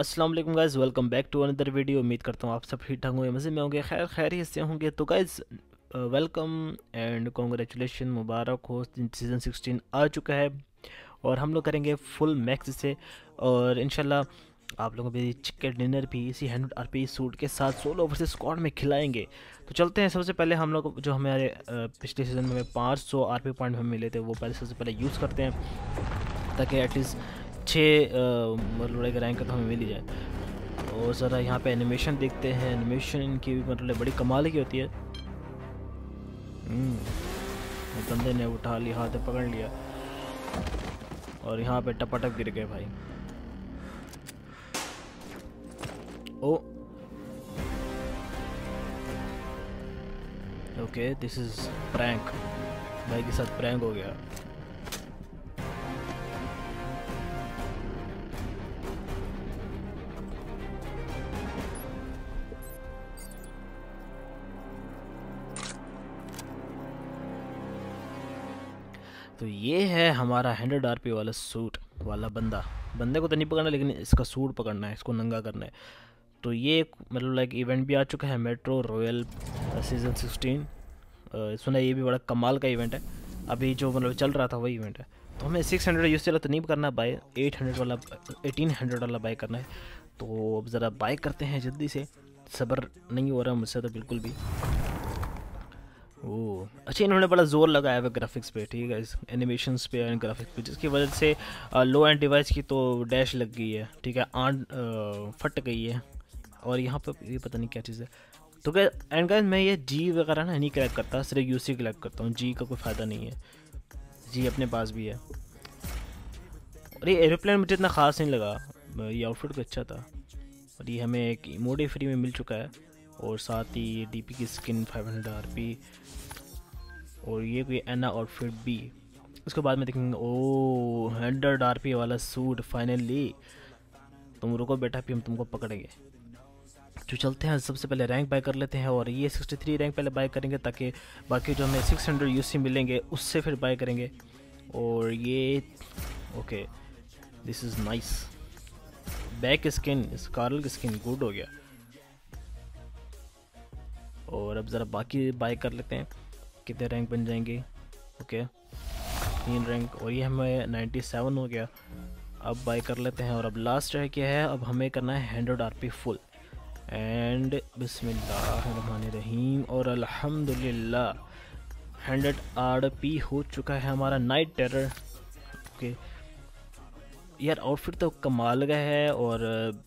Aslam guys welcome back to another video उम्मीद करता हूँ आप सब ठीक ठाक होंगे मज़े में होंगे खैर खैर हिस्से होंगे तो गाइज़ वेलकम एंड कॉन्ग्रेचुलेशन मुबारक हो सीज़न सिक्सटीन आ चुका है और हम लोग करेंगे फुल मैक्स से और इनशाला आप लोगों को चिकन डिनर भी इसी हंड्रेड आर पी सूट के साथ सोलो ओवर से स्कॉट में खिलाएंगे तो चलते हैं सबसे पहले हम लोग जो हमारे पिछले सीज़न में पाँच सौ आर पी पॉइंट हमें मिले थे वो पहले सबसे पहले यूज़ करते हैं ताकि एटलीस्ट अच्छे मतलब लड़ाई का रैंक तो हमें मिल ही जाए और ज़रा यहाँ पे एनिमेशन देखते हैं एनिमेशन इनकी मतलब बड़ी कमाल की होती है हम्म, बंदे ने उठा लिया हाथ पकड़ लिया और यहाँ पे टपाटप गिर गए भाई oh okay this is prank भाई के साथ प्रैंक हो गया तो ये है हमारा हंड्रेड आर पी वाला सूट वाला बंदा बंदे को तो नहीं पकड़ना लेकिन इसका सूट पकड़ना है इसको नंगा करना है तो ये मतलब लाइक इवेंट भी आ चुका है मेट्रो रॉयल सीज़न सिक्सटीन सुना ये भी बड़ा कमाल का इवेंट है अभी जो मतलब चल रहा था वही इवेंट है तो हमें सिक्स हंड्रेड यूज़ चला तो नहीं करना बाय एट हंड्रेड वाला एटीन हंड्रेड वाला बाय करना है तो अब ज़रा बाय करते हैं जल्दी से सब्र नहीं हो रहा मुझसे तो बिल्कुल भी ओह अच्छा इन्होंने बड़ा जोर लगाया हुआ ग्राफिक्स पे ठीक है एनिमेशन पे एंड ग्राफिक्स पे जिसकी वजह से लो एंड डिवाइस की तो डैश लग गई है ठीक है आंट फट गई है और यहाँ पर ये पता नहीं क्या चीज़ है तो क्या एंड गाइज मैं ये जी वगैरह ना नहीं कलेक्ट करता सिर्फ यू सी कलेक्ट करता हूँ जी का कोई फ़ायदा नहीं है जी अपने पास भी है और ये एरोप्लेन मुझे इतना ख़ास नहीं लगा ये आउटफिट भी अच्छा था और ये हमें एक मोडे फ्री में मिल चुका है और साथ ही ये डी की स्किन 500 पी और ये कोई एना और फिर बी उसके बाद में देखेंगे ओ हंड्रेड आर वाला सूट फाइनली तुम रुको बेटा फिर हम तुमको पकड़ेंगे जो तो चलते हैं सबसे पहले रैंक बाय कर लेते हैं और ये 63 रैंक पहले बाय करेंगे ताकि बाकी जो हमें 600 हंड्रेड यू मिलेंगे उससे फिर बाय करेंगे और ये okay this is nice back skin स्कारल की स्किन गुड हो गया और अब ज़रा बाकी बाय कर लेते हैं कितने रैंक बन जाएंगे ओके तीन रैंक और ये हमें नाइन्टी सेवन हो गया अब बाय कर लेते हैं और अब लास्ट है क्या है अब हमें करना है hundred R P full and रहीम और अल्हम्दुलिल्लाह हंड्रेड आर पी हो चुका है हमारा नाइट टेरर ओके यार आउटफिट तो कमाल का है और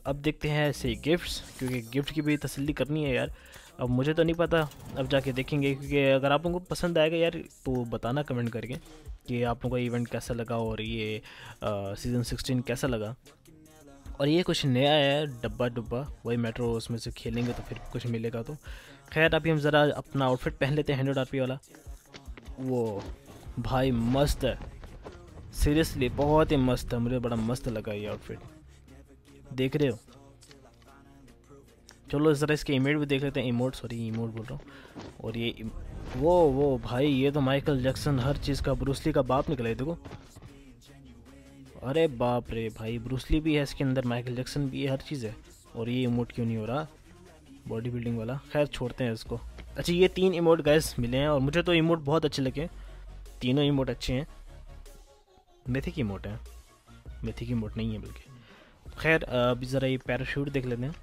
अब देखते हैं ऐसे गिफ्ट्स क्योंकि गिफ्ट की भी तसल्ली करनी है यार अब मुझे तो नहीं पता अब जाके देखेंगे क्योंकि अगर आप लोगों को पसंद आएगा यार तो बताना कमेंट करके कि आप लोगों का इवेंट कैसा लगा और ये सीज़न सिक्सटीन कैसा लगा और ये कुछ नया है डब्बा डुब्बा वही मेट्रो उसमें से खेलेंगे तो फिर कुछ मिलेगा तो खैर अभी हम ज़रा अपना आउटफिट पहन लेते हैं हंड्रेड आर वाला वो भाई मस्त है सीरियसली बहुत ही मस्त है मुझे बड़ा मस्त लगा ये आउटफिट देख रहे हो चलो ज़रा इसके इमेट भी देख लेते हैं इमोट सॉरी इमोट बोल रहा हूँ और ये वो वो भाई ये तो माइकल जैक्सन हर चीज़ का ब्रूसली का बाप निकला है देखो अरे बाप रे भाई ब्रूसली भी है इसके अंदर माइकल जैक्सन भी है हर चीज़ है और ये इमोट क्यों नहीं हो रहा बॉडी बिल्डिंग वाला खैर छोड़ते हैं इसको अच्छा ये तीन इमोट गैस मिले हैं और मुझे तो इमोट बहुत अच्छे लगे तीनों इमोट अच्छे हैं मेथी की इमोट हैं की इमोट नहीं है बल्कि खैर अभी ज़रा ये पैराशूट देख लेते हैं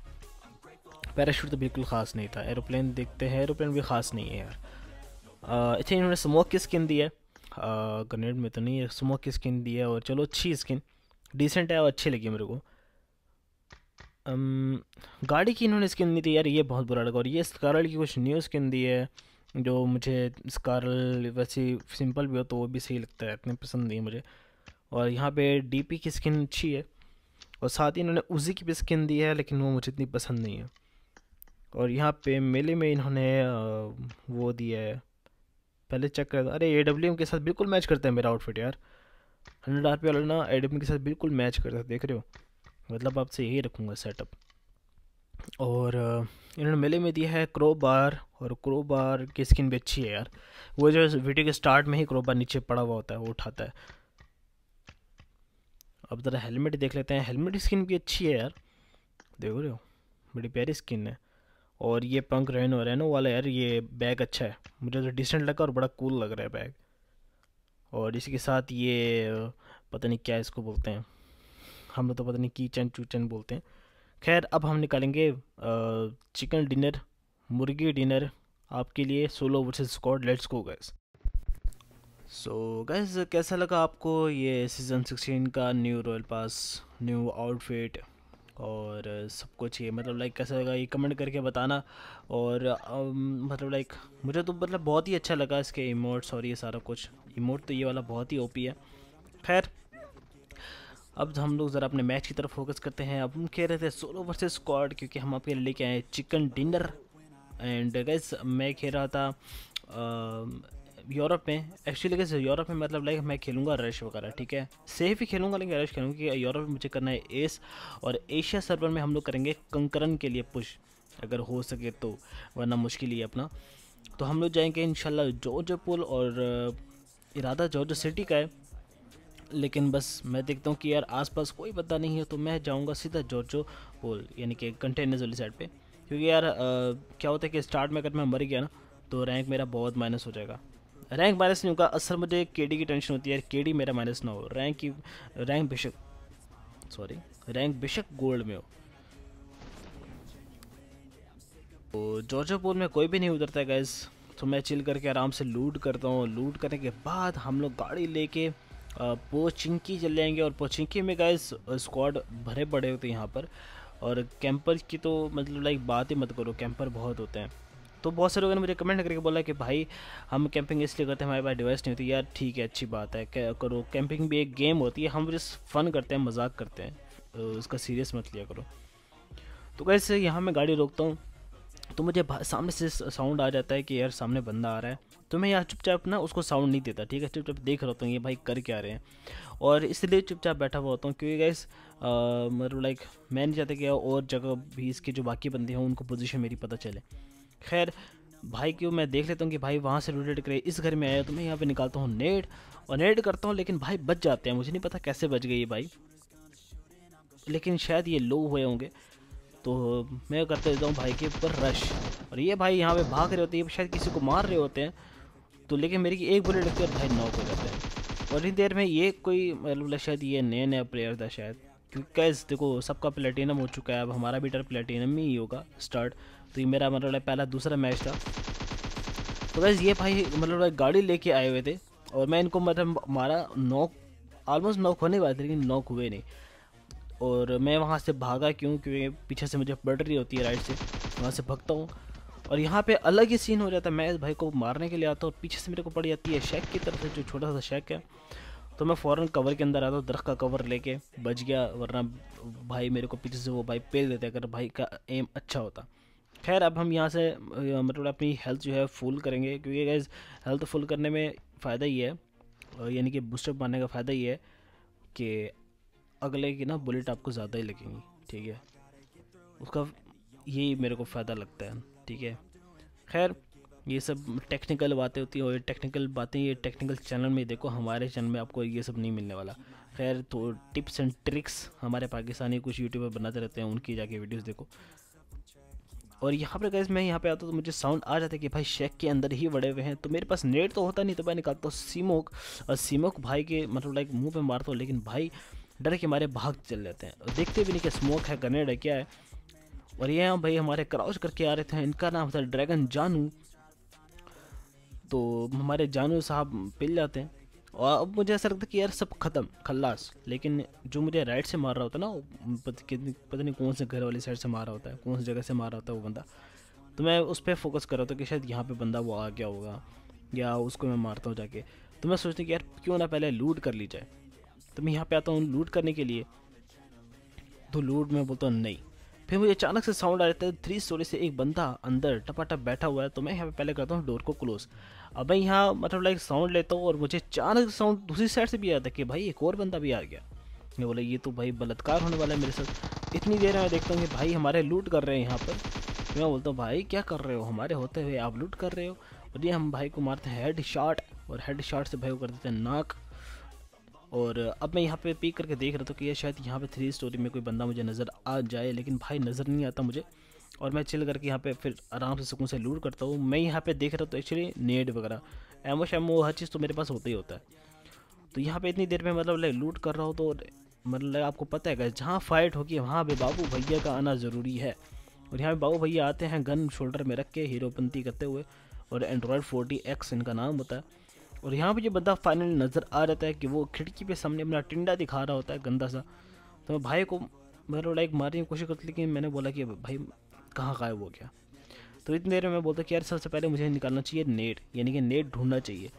पैराशूट तो बिल्कुल ख़ास नहीं था एरोप्लेन देखते हैं एरोप्लेन भी ख़ास नहीं है यार अच्छा इन्होंने स्मोक की स्किन दी है ग्रेनेड में तो नहीं है स्मोक की स्किन दी है और चलो अच्छी स्किन डिसेंट है और अच्छी लगी मेरे को गाड़ी की इन्होंने स्किन दी थी यार ये बहुत बुरा लगा और ये स्कारल की कुछ न्यू स्किन दी है जो मुझे स्कारल वैसे सिंपल भी हो तो वो भी सही लगता है इतने पसंद नहीं है मुझे और यहाँ पे डीपी की स्किन अच्छी है और साथ ही इन्होंने उसी की भी स्किन दी है लेकिन वो मुझे इतनी पसंद नहीं है और यहाँ पे मेले में इन्होंने वो दिया है पहले चेक कर अरे ए डब्ल्यू एम के साथ बिल्कुल मैच करता है मेरा आउटफिट यार हंड्रेड आर पी वाला ना ए डब्ल्यू एम के साथ बिल्कुल मैच करता है देख रहे हो मतलब आपसे यही रखूँगा सेटअप और इन्होंने मेले में दिया है क्रो बार और क्रो बार की स्किन भी अच्छी है यार वो जो वीडियो के स्टार्ट में ही क्रो बार नीचे पड़ा हुआ होता है वो उठाता है अब ज़रा हेलमेट देख लेते हैं हेलमेट स्किन भी अच्छी है यार देख रहे हो बड़ी प्यारी स्किन है और ये पंख रहनो रहनो वाला यार ये बैग अच्छा है मुझे तो डिसेंट लगा और बड़ा कूल लग रहा है बैग और इसी के साथ ये पता नहीं क्या इसको बोलते हैं हम तो पता नहीं की चूचन चू बोलते हैं खैर अब हम निकालेंगे चिकन डिनर मुर्गी डिनर आपके लिए solo versus squad let's go guys so guys कैसा लगा आपको ये सीज़न सिक्सटीन का new royal pass new outfit और सब कुछ ये मतलब लाइक कैसा लगा ये कमेंट करके बताना और मतलब लाइक मुझे तो मतलब बहुत ही अच्छा लगा इसके इमोट्स और ये सारा कुछ इमोट तो ये वाला बहुत ही ओपी है खैर अब हम लोग ज़रा अपने मैच की तरफ फोकस करते हैं अब हम कह रहे थे सोलो वर्सेस स्क्वाड क्योंकि हम आपके लेके आए चिकन डिनर एंड गैस मैं कह रहा था यूरोप में एक्चुअली कैसे यूरोप में मतलब लाइक मैं खेलूँगा रश वगैरह ठीक है सेफ ही खेलूँगा लेकिन रश खेलूँगा क्योंकि यूरोप में मुझे करना है एस और एशिया सर्वर में हम लोग करेंगे कंकरन के लिए पुश अगर हो सके तो वरना मुश्किल ही है अपना तो हम लोग जाएंगे इन जॉर्ज पुल और uh, इरादा जॉर्ज सिटी का है लेकिन बस मैं देखता हूँ कि यार आसपास कोई पता नहीं है तो मैं जाऊँगा सीधा जॉर्जो पोल यानी कि कंटेनर्स वाली साइड पे क्योंकि यार आ, uh, क्या होता है कि स्टार्ट में अगर मैं मर गया ना तो रैंक मेरा बहुत माइनस हो जाएगा रैंक माइनस नहीं होगा असल मुझे के की टेंशन होती है के मेरा माइनस ना हो रैंक की रैंक बेशक सॉरी रैंक बेशक गोल्ड में हो तो जॉर्जो पोल में कोई भी नहीं उतरता है गैस तो मैं चिल करके आराम से लूट करता हूँ लूट करने के बाद हम लोग गाड़ी लेके पोचिंकी चले जाएंगे और पोचिंकी में गैस स्क्वाड भरे पड़े होते हैं यहाँ पर और कैंपर की तो मतलब लाइक बात ही मत करो कैंपर बहुत होते हैं तो बहुत से लोगों ने मुझे कमेंट करके बोला कि भाई हम कैंपिंग इसलिए करते हैं हमारे पास डिवाइस नहीं होती यार ठीक है अच्छी बात है करो कैंपिंग भी एक गेम होती है हम जिस फन करते हैं मजाक करते हैं तो उसका सीरियस मत लिया करो तो कैसे यहाँ मैं गाड़ी रोकता हूँ तो मुझे सामने से साउंड आ जाता है कि यार सामने बंदा आ रहा है तो मैं यहाँ चुपचाप ना उसको साउंड नहीं देता ठीक है चुपचाप देख रहा हूँ ये भाई कर क्या रहे हैं और इसलिए चुपचाप बैठा हुआ होता हूँ क्योंकि गैस मतलब लाइक मैं नहीं चाहता कि और जगह भी इसके जो बाकी बंदे हैं उनको पोजीशन मेरी पता चले खैर भाई क्यों मैं देख लेता हूँ कि भाई वहाँ से रोटेट करे इस घर में आया तो मैं यहाँ पे निकालता हूँ नेट और नेट करता हूँ लेकिन भाई बच जाते हैं मुझे नहीं पता कैसे बच गई ये भाई लेकिन शायद ये लो हुए होंगे तो मैं करते देता हूँ भाई के ऊपर रश और ये भाई यहाँ पे भाग रहे होते हैं शायद किसी को मार रहे होते हैं तो लेकिन मेरी एक बुलेट लगती है और भाई नॉक हो जाते हैं और इतनी देर में ये कोई मतलब शायद ये नया नया प्लेयर था शायद क्योंकि कैसे देखो सबका प्लेटिनम हो चुका है अब हमारा भी डर प्लेटिनम ही होगा स्टार्ट तो ये मेरा मतलब पहला दूसरा मैच था तो बस ये भाई मतलब गाड़ी लेके आए हुए थे और मैं इनको मतलब मारा नॉक ऑलमोस्ट नॉक होने वाले थे लेकिन नॉक हुए नहीं और मैं वहाँ से भागा क्यों क्योंकि पीछे से मुझे बढ़ रही होती है राइट से वहाँ से भागता हूँ और यहाँ पे अलग ही सीन हो जाता है मैं इस भाई को मारने के लिए आता हूँ और पीछे से मेरे को पड़ जाती है शेक की तरफ से जो छोटा सा शेक है तो मैं फ़ौरन कवर के अंदर आता हूँ दरख्त का कवर लेके बच गया वरना भाई मेरे को पीछे से वो भाई पेल देते अगर भाई का एम अच्छा होता खैर अब हम यहाँ से मतलब अपनी हेल्थ जो है फुल करेंगे क्योंकि गैस हेल्थ फुल करने में फ़ायदा ही है यानी कि बूस्टअप मारने का फ़ायदा ये है कि अगले की ना बुलेट आपको ज़्यादा ही लगेंगी ठीक है उसका यही मेरे को फ़ायदा लगता है ठीक है खैर ये सब टेक्निकल बातें होती हैं और टेक्निकल बातें ये टेक्निकल चैनल में देखो हमारे चैनल में आपको ये सब नहीं मिलने वाला खैर तो टिप्स एंड ट्रिक्स हमारे पाकिस्तानी कुछ यूट्यूबर बनाते रहते हैं उनकी जाके वीडियोस देखो और यहाँ पर गैस मैं यहाँ पे आता तो मुझे साउंड आ जाता है कि भाई शेक के अंदर ही बड़े हुए हैं तो मेरे पास नेट तो होता नहीं तो मैं निकालता हूँ सीमोक और सीमोक भाई के मतलब लाइक मुंह पे मारता हूँ लेकिन भाई डर के मारे भाग चल लेते हैं और देखते भी नहीं कि स्मोक है कनेड है क्या है और ये भाई हमारे क्राउच करके आ रहे थे इनका नाम था ड्रैगन जानू तो हमारे जानू साहब पिल जाते हैं और अब मुझे ऐसा लगता है कि यार सब ख़त्म खल्लास लेकिन जो मुझे राइट से मार रहा होता है ना पता नहीं कौन से घर वाली साइड से मार रहा होता है कौन सी जगह से मार रहा होता है वो बंदा तो मैं उस पर फोकस कर रहा था कि शायद यहाँ पर बंदा वो आ गया होगा या उसको मैं मारता हूँ जाके तो मैं सोचती कि यार क्यों ना पहले लूट कर ली जाए तो मैं यहाँ पे आता हूँ लूट करने के लिए तो लूट मैं बोलता हूँ नहीं फिर मुझे अचानक से साउंड आ जाता है थ्री स्टोरी से एक बंदा अंदर टपाटप बैठा हुआ है तो मैं यहाँ पे पहले करता हूँ डोर को क्लोज़ अब मैं यहाँ मतलब लाइक साउंड लेता हूँ और मुझे अचानक साउंड दूसरी साइड से भी आया था कि भाई एक और बंदा भी आ गया मैं बोला ये तो भाई बलात्कार होने वाला है मेरे साथ इतनी देर में देखता हूँ कि भाई हमारे लूट कर रहे हैं यहाँ पर मैं बोलता हूँ भाई क्या कर रहे हो हमारे होते हुए आप लूट कर रहे हो और ये हम भाई को मारते हैं हेड शॉट और हेड शॉट से भाई को कर देते हैं नाक और अब मैं यहाँ पे पिक करके देख रहा था कि ये शायद यहाँ पे थ्री स्टोरी में कोई बंदा मुझे नज़र आ जाए लेकिन भाई नज़र नहीं आता मुझे और मैं चिल करके यहाँ पे फिर आराम से सुकून से लूट करता हूँ मैं यहाँ पे देख रहा हूँ एक्चुअली नेट वगैरह एमओ शैमो हर चीज़ तो मेरे पास होता ही होता है तो यहाँ पर इतनी देर में मतलब लूट कर रहा हूँ तो मतलब आपको पता है जहाँ फाइट होगी वहाँ पर बाबू भैया का आना ज़रूरी है और यहाँ पर बाबू भैया आते हैं गन शोल्डर में रख के हीरोपंती करते हुए और एंड्रॉयड फोर्टी एक्स इनका नाम होता है और यहाँ पे जो बंदा फाइनल नज़र आ रहता है कि वो खिड़की पे सामने अपना टिंडा दिखा रहा होता है गंदा सा तो मैं भाई को मेरा लाइक तो मारने की कोशिश करती लेकिन मैंने बोला कि भाई कहाँ गायब हो गया तो इतनी देर में मैं बोलता कि यार सबसे पहले मुझे निकालना चाहिए नेट यानी कि नेट ढूंढना चाहिए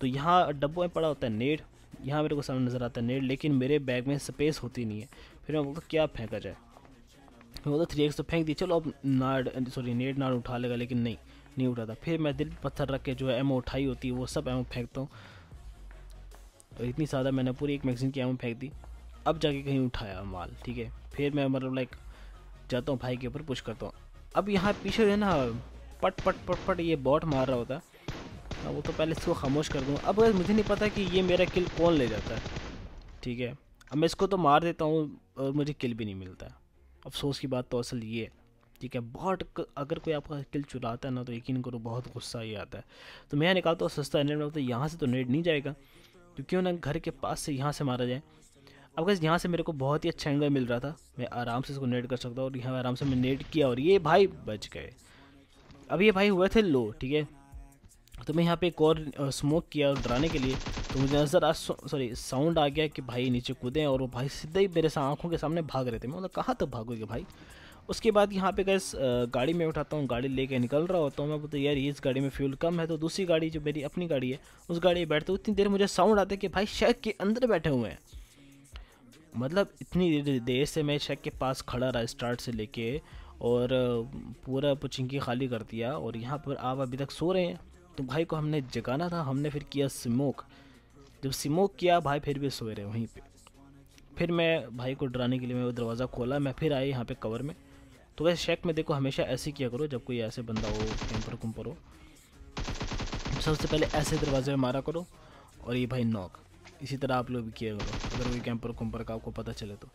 तो यहाँ डब्बों में पड़ा होता है नेट यहाँ मेरे को सामने नज़र आता है नेट लेकिन मेरे बैग में स्पेस होती नहीं है फिर मैं बोलता क्या फेंका जाए मैं बोलता थ्री एक्स तो फेंक दी चलो अब नाड सॉरी नेट नाड उठा लेगा लेकिन नहीं नहीं उठा था फिर मैं दिल पत्थर रख के जो है एमओ उठाई होती है वो सब एमओ फेंकता हूँ और इतनी ज़्यादा मैंने पूरी एक मैगजीन की एमओ फेंक दी अब जाके कहीं उठाया माल ठीक है फिर मैं मतलब लाइक जाता हूँ भाई के ऊपर पुश करता हूँ अब यहाँ पीछे जो है ना पट पट पट पट ये बॉट मार रहा होता है वो तो पहले इसको खामोश कर दूँगा अब मुझे नहीं पता कि ये मेरा किल कौन ले जाता है ठीक है अब मैं इसको तो मार देता हूँ और मुझे किल भी नहीं मिलता अफसोस की बात तो असल ये है ठीक है बहुत अगर कोई आपका स्किल चुराता है ना तो यकीन करो बहुत गुस्सा ही आता है तो मैं निकालता हूँ सस्ता नेट मतलब तो यहाँ से तो नेट नहीं जाएगा तो क्यों ना घर के पास से यहाँ से मारा जाए अब गैस यहाँ से मेरे को बहुत ही अच्छा एंगल मिल रहा था मैं आराम से इसको नेट कर सकता हूँ और यहाँ आराम से मैं नेट किया और ये भाई बच गए अब ये भाई हुए थे लो ठीक है तो मैं यहाँ पे एक और स्मोक किया डराने के लिए तो मुझे नज़र आ सॉरी साउंड आ गया कि भाई नीचे कूदे और वो भाई सीधे ही मेरे आंखों के सामने भाग रहे थे मैं मतलब कहाँ तक तो भागोगे भाई उसके बाद यहाँ पे गैस गाड़ी में उठाता हूँ गाड़ी लेके निकल रहा होता हूँ मैं बोलता तो यार इस गाड़ी में फ्यूल कम है तो दूसरी गाड़ी जो मेरी अपनी गाड़ी है उस गाड़ी में बैठते उतनी देर मुझे साउंड आता है कि भाई शेक के अंदर बैठे हुए हैं मतलब इतनी देर से मैं शेक के पास खड़ा रहा स्टार्ट से लेके और पूरा पुचिंकी खाली कर दिया और यहाँ पर आप अभी तक सो रहे हैं तो भाई को हमने जगाना था हमने फिर किया स्मोक जब स्मोक किया भाई फिर भी सोए रहे वहीं पे फिर मैं भाई को डराने के लिए मैं वो दरवाज़ा खोला मैं फिर आई यहाँ पे कवर में तो वैसे शेक में देखो हमेशा ऐसे किया करो जब कोई ऐसे बंदा हो कैंपर कुम्पर हो सबसे पहले ऐसे दरवाजे में मारा करो और ये भाई नॉक इसी तरह आप लोग भी किया करो अगर कोई कैंपर कुम्पर का आपको पता चले तो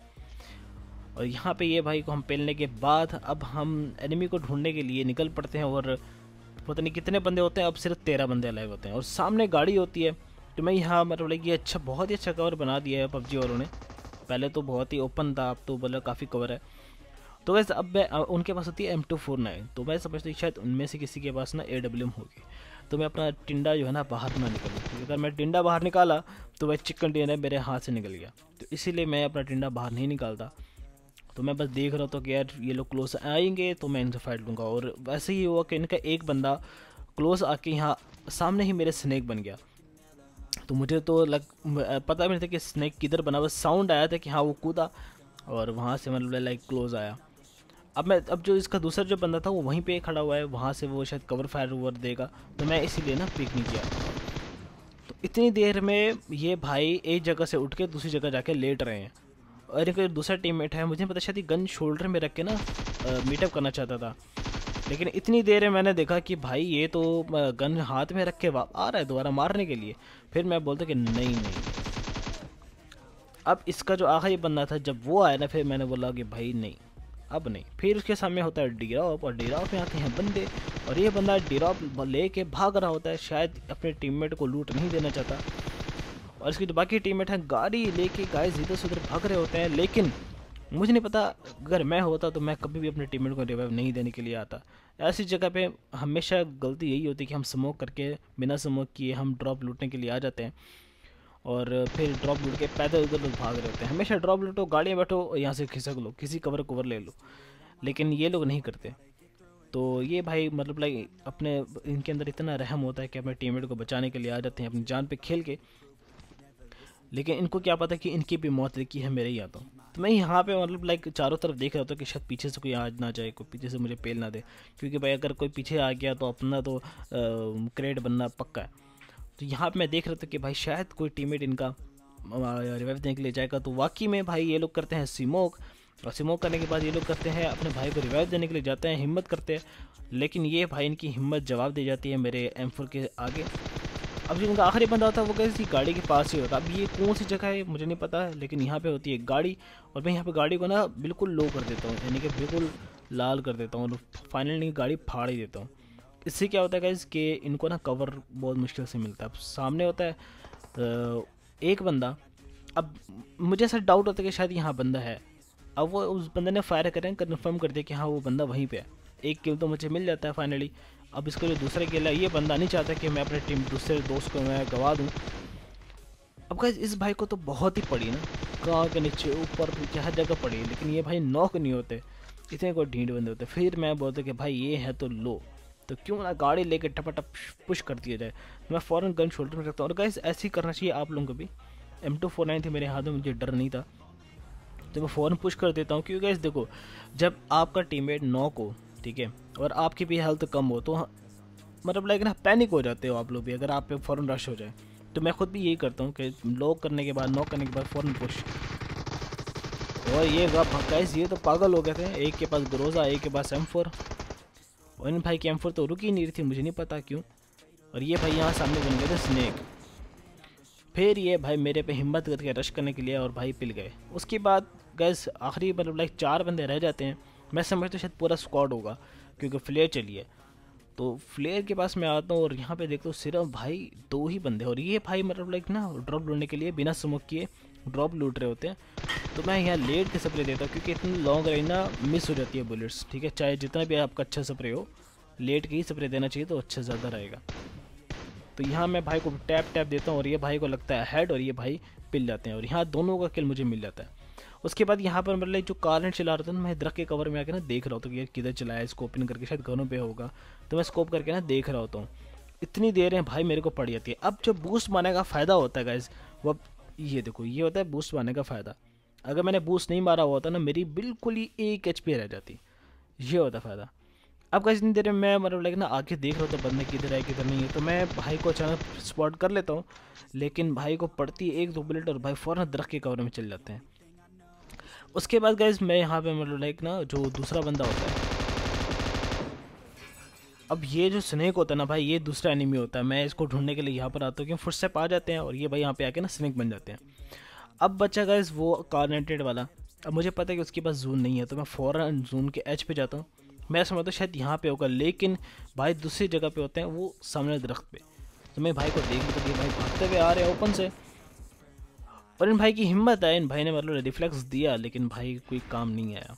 और यहाँ पे ये भाई को हम पेलने के बाद अब हम एनिमी को ढूंढने के लिए निकल पड़ते हैं और पता नहीं कितने बंदे होते हैं अब सिर्फ तेरह बंदे अलाइव होते हैं और सामने गाड़ी होती है तो मैं यहाँ मतलब लगी अच्छा बहुत ही अच्छा कवर बना दिया है पबजी वालों ने पहले तो बहुत ही ओपन था अब तो मतलब काफ़ी कवर है तो वैसे अब मैं उनके पास होती है एम टू फोर नाइन तो मैं समझता हूँ शायद उनमें से किसी के पास ना ए डब्ल्यू एम होगी तो मैं अपना टिंडा जो है ना बाहर ना निकलूँ क्योंकि अगर मैं टिंडा बाहर निकाला तो वह चिकन है मेरे हाथ से निकल गया तो इसीलिए मैं अपना टिंडा बाहर नहीं निकालता तो मैं बस देख रहा था कि यार ये लोग क्लोज आएंगे तो मैं इनसे फाइट लूँगा और वैसे ही हुआ कि इनका एक बंदा क्लोज आके यहाँ सामने ही मेरे स्नैक बन गया तो मुझे तो लग पता भी नहीं था कि स्नैक किधर बना बस साउंड आया था कि हाँ वो कूदा और वहाँ से मतलब लाइक क्लोज आया अब मैं अब जो इसका दूसरा जो बंदा था वो वहीं पे खड़ा हुआ है वहाँ से वो शायद कवर फायर ओवर देगा तो मैं इसीलिए ना पिक नहीं किया तो इतनी देर में ये भाई एक जगह से उठ के दूसरी जगह जाके लेट रहे हैं और एक दूसरा टीममेट है मुझे पता शायद गन शोल्डर में रख के ना मीटअप करना चाहता था लेकिन इतनी देर में मैंने देखा कि भाई ये तो गन हाथ में रख के आ रहा है दोबारा मारने के लिए फिर मैं बोलता कि नहीं नहीं अब इसका जो आखिरी बंदा था जब वो आया ना फिर मैंने बोला कि भाई नहीं अब नहीं फिर उसके सामने होता है डेराव और डेराव में आते हैं बंदे और ये बंदा डेराव ले के भाग रहा होता है शायद अपने टीममेट को लूट नहीं देना चाहता और इसकी जो बाकी टीममेट हैं गाड़ी लेके गाय इधर से उधर भाग रहे होते हैं लेकिन मुझे नहीं पता अगर मैं होता तो मैं कभी भी अपने टीम को रिवाइव नहीं देने के लिए आता ऐसी जगह पे हमेशा गलती यही होती है कि हम स्मोक करके बिना स्मोक किए हम ड्रॉप लूटने के लिए आ जाते हैं और फिर ड्रॉप लूट के पैदल उधर लोग भाग रहे होते हैं हमेशा ड्रॉप लूटो गाड़ियाँ बैठो यहाँ से खिसक लो किसी कवर कवर ले लो लेकिन ये लोग नहीं करते तो ये भाई मतलब लाइक अपने इनके अंदर इतना रहम होता है कि अपने टीममेट को बचाने के लिए आ जाते हैं अपनी जान पे खेल के लेकिन इनको क्या पता कि इनकी भी मौत लिखी है मेरे ही आता हूँ तो मैं यहाँ पे मतलब लाइक चारों तरफ देख रहा था कि शायद पीछे से कोई आ ना जाए कोई पीछे से मुझे पेल ना दे क्योंकि भाई अगर कोई पीछे आ गया तो अपना तो क्रेड बनना पक्का है तो यहाँ पर मैं देख रहा था कि भाई शायद कोई टीममेट इनका रिवाइव देने के लिए जाएगा तो वाकई में भाई ये लोग करते हैं सिमोक और सिमोक करने के बाद ये लोग करते हैं अपने भाई को रिवाइव देने के लिए जाते हैं हिम्मत करते हैं लेकिन ये भाई इनकी हिम्मत जवाब दे जाती है मेरे एम के आगे अब जो उनका आखिरी बंदा होता है वो कैसे गाड़ी के पास ही होता है अब ये कौन सी जगह है मुझे नहीं पता है लेकिन यहाँ पे होती है गाड़ी और मैं यहाँ पे गाड़ी को ना बिल्कुल लो कर देता हूँ यानी कि बिल्कुल लाल कर देता हूँ फाइनली गाड़ी फाड़ ही देता हूँ इससे क्या होता है गाइज़ कि इनको ना कवर बहुत मुश्किल से मिलता है सामने होता है एक बंदा अब मुझे ऐसा डाउट होता है कि शायद यहाँ बंदा है अब वो उस बंदे ने फायर करें कन्फर्म कर दिया कि हाँ वो बंदा वहीं पे है एक किल तो मुझे मिल जाता है फाइनली अब इसको जो दूसरा किल है ये बंदा नहीं चाहता कि मैं अपने टीम दूसरे दोस्त को मैं गवा दूँ अब गाइज इस भाई को तो बहुत ही पड़ी ना कहाँ के नीचे ऊपर हर जगह पड़ी लेकिन ये भाई नौक नहीं होते इतने कोई ढीठ बंदे होते फिर मैं बोलता कि भाई ये है तो लो तो क्यों ना गाड़ी लेके टपाटप पुश कर दिया जाए मैं फ़ौरन गन शोल्डर में रखता हूँ और गाइस ऐसे ही करना चाहिए आप लोगों को भी एम टू फोर नाइन थी मेरे हाथ में मुझे डर नहीं था तो मैं फ़ौरन पुश कर देता हूँ क्योंकि गाइस देखो जब आपका मेट नॉक हो ठीक है और आपकी भी हेल्थ कम हो तो मतलब लाइक ना पैनिक हो जाते हो आप लोग भी अगर आप पे फ़ौरन रश हो जाए तो मैं खुद भी यही करता हूँ कि लॉक करने के बाद नॉक करने के बाद फ़ौरन पुश और ये गाइस ये तो पागल हो गए थे एक के पास ग्रोज़ा एक के पास एम फोर और इन भाई की एम तो रुकी नहीं रही थी मुझे नहीं पता क्यों और ये भाई यहाँ सामने बन गए थे स्नैक फिर ये भाई मेरे पे हिम्मत करके रश करने के लिए और भाई पिल गए उसके बाद गैस आखिरी मतलब लाइक चार बंदे रह जाते हैं मैं समझता हूँ शायद पूरा स्क्वाड होगा क्योंकि फ्लेयर चलिए तो फ्लेयर के पास मैं आता हूँ और यहाँ पे देखता हूँ सिर्फ भाई दो ही बंदे और ये भाई मतलब लाइक ना ड्रॉप ढूंढने के लिए बिना स्मोक किए ड्रॉप लूट रहे होते हैं तो मैं यहाँ लेट के स्प्रे देता हूँ क्योंकि इतनी लॉन्ग रेंज ना मिस हो जाती है बुलेट्स ठीक है चाहे जितना भी आपका अच्छा स्प्रे हो लेट के ही स्प्रे देना चाहिए तो अच्छा ज़्यादा रहेगा तो यहाँ मैं भाई को टैप टैप देता हूँ और ये भाई को लगता है हेड और ये भाई पिल जाते हैं और यहाँ दोनों का किल मुझे मिल जाता है उसके बाद यहाँ पर मतलब जो कारनेट चला रहा था ना मैं दरख के कवर में आकर ना देख रहा होता हूँ कि ये किधर चलाया इसको ओपन करके शायद घरों पर होगा तो मैं स्कोप करके ना देख रहा होता हूँ इतनी देर है भाई मेरे को पड़ जाती है अब जब बूस्ट मारने का फ़ायदा होता है गाइज वह ये देखो ये होता है बूस्ट मारने का फ़ायदा अगर मैंने बूस्ट नहीं मारा हुआ होता ना मेरी बिल्कुल ही एक एच रह जाती ये होता है फ़ायदा अब कैसे इतनी देर में मैं मतलब लाइक ना आगे देख रहा तो बंदे किधर है किधर नहीं है तो मैं भाई को अचानक स्पॉट कर लेता हूँ लेकिन भाई को पड़ती एक दो बुलेट और भाई फ़ौरन दरख के कवर में चल जाते हैं उसके बाद गैस मैं यहाँ पे मतलब लाइक ना जो दूसरा बंदा होता है अब ये जो स्नेक होता है ना भाई ये दूसरा एनिमी होता है मैं इसको ढूंढने के लिए यहाँ पर आता हूँ क्योंकि से आ जाते हैं और ये भाई यहाँ पे आके ना स्नेक बन जाते हैं अब बच्चा गाइस वो कार्नेटेड वाला अब मुझे पता है कि उसके पास जून नहीं है तो मैं फ़ौरन जून के एच पे जाता हूँ मैं समझता हूँ शायद यहाँ पे होगा लेकिन भाई दूसरी जगह पे होते हैं वो सामने दरख्त पे तो मैं भाई को देख लेता तो भाई भागते हुए आ रहे हैं ओपन से और इन भाई की हिम्मत है इन भाई ने मतलब रिफ्लेक्स दिया लेकिन भाई कोई काम नहीं आया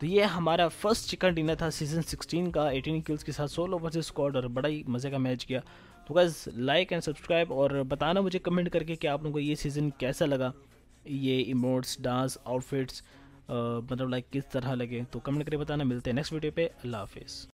तो ये हमारा फर्स्ट चिकन डिनर था सीजन 16 का 18 किल्स के साथ सोलो ओवर से और बड़ा ही मज़े का मैच किया तो गैस लाइक एंड सब्सक्राइब और बताना मुझे कमेंट करके कि आप लोगों को ये सीज़न कैसा लगा ये इमोट्स डांस आउटफिट्स मतलब लाइक किस तरह लगे तो कमेंट करके बताना मिलते हैं नेक्स्ट वीडियो पर अल्लाह हाफिज़